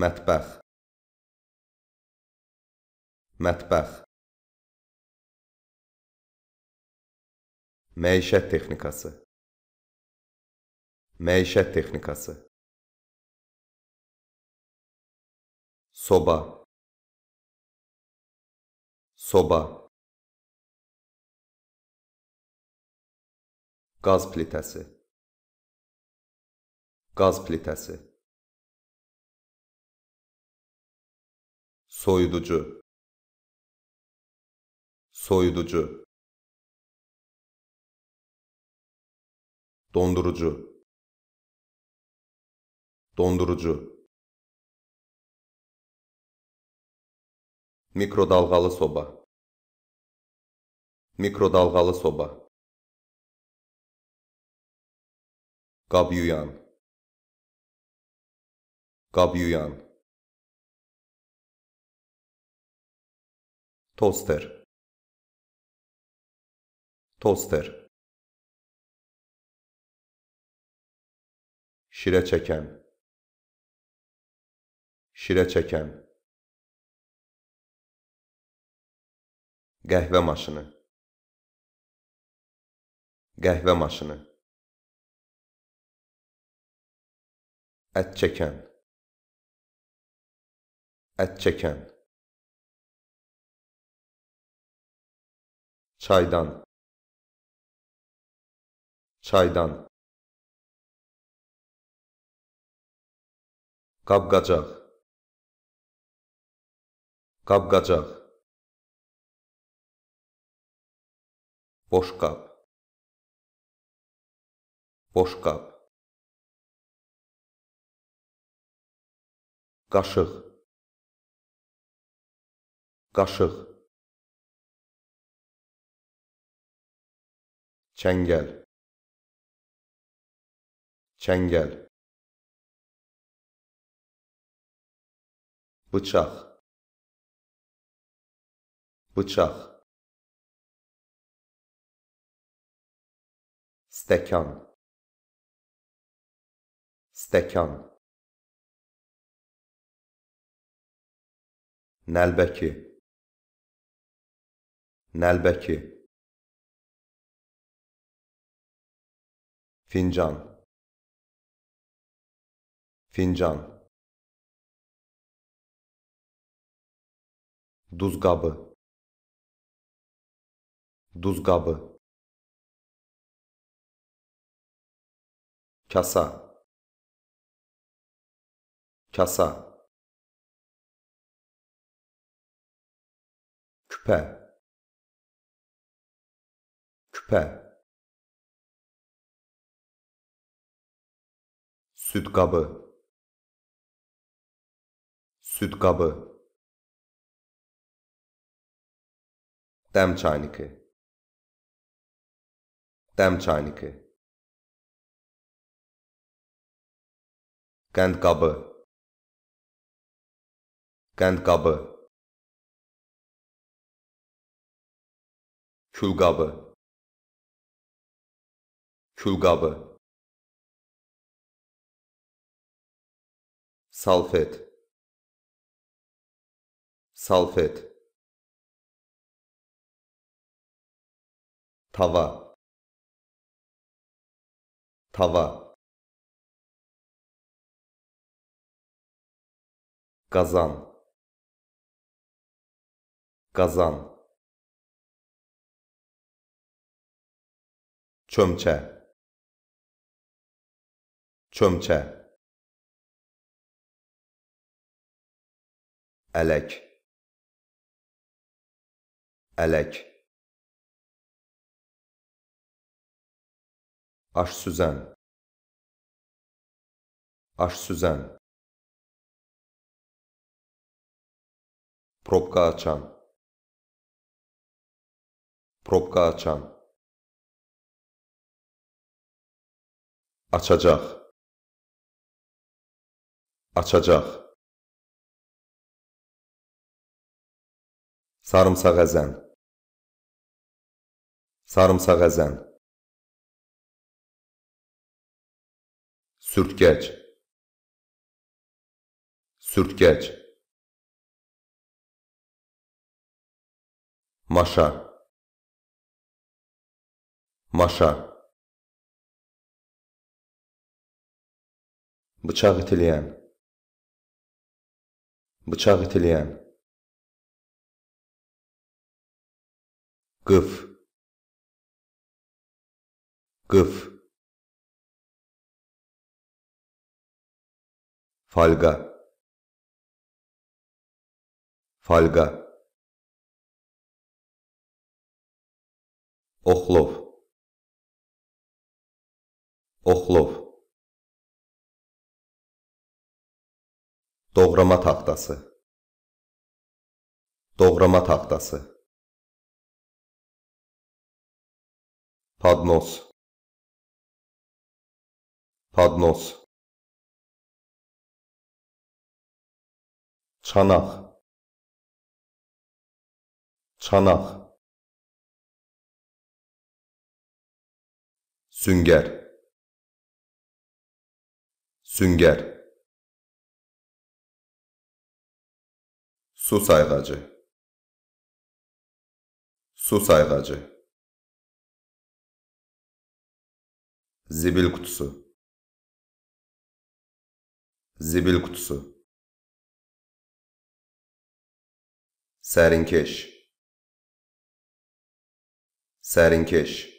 Mətbəx Mətbəx Məişət texnikası Məişət texnikası Soba Soba Qaz plitəsi Qaz plitəsi soyducu soyducu dondurucu dondurucu mikrodalgalı soba mikrodalgalı soba gabyuyan gabyuyan toster toster şirə çəkən şirə çəkən qəhvə maşını qəhvə maşını ət çəkən ət çəkən çaydan çaydan qapqacaq qapqacaq boş qap boş qap qaşıq qaşıq Çəngəl Çəngəl Bıçaq Bıçaq Stəkan Stəkan Nəlbəki Nəlbəki fincan fincan duzgabı duzgabı kasa kasa küpe küpe süt kabı süt kabı dem çaynıkı dem çaynıkı kent kabı kent kabı kül kabı kül kabı Salfet Salfet Tava Tava kazan, kazan, Çömçe Çömçe ələk ələk aş süzən aş süzən probka açan probka açan açacaq açacaq Sarımsaq əzən Sarımsaq əzən Sürtgəc Sürtgəc Maşa Maşa Bıçaq itiləyən Bıçaq itiləyən Gıf Gıf Falga Falga Ohlov Ohlov Doğrama tahtası Doğrama tahtası Padnos Padnos Çanak Çanak Sünger Sünger Su saygacı Su saygacı Zibil kutusu. Zibil kutusu. Serinkeş. Serinkeş.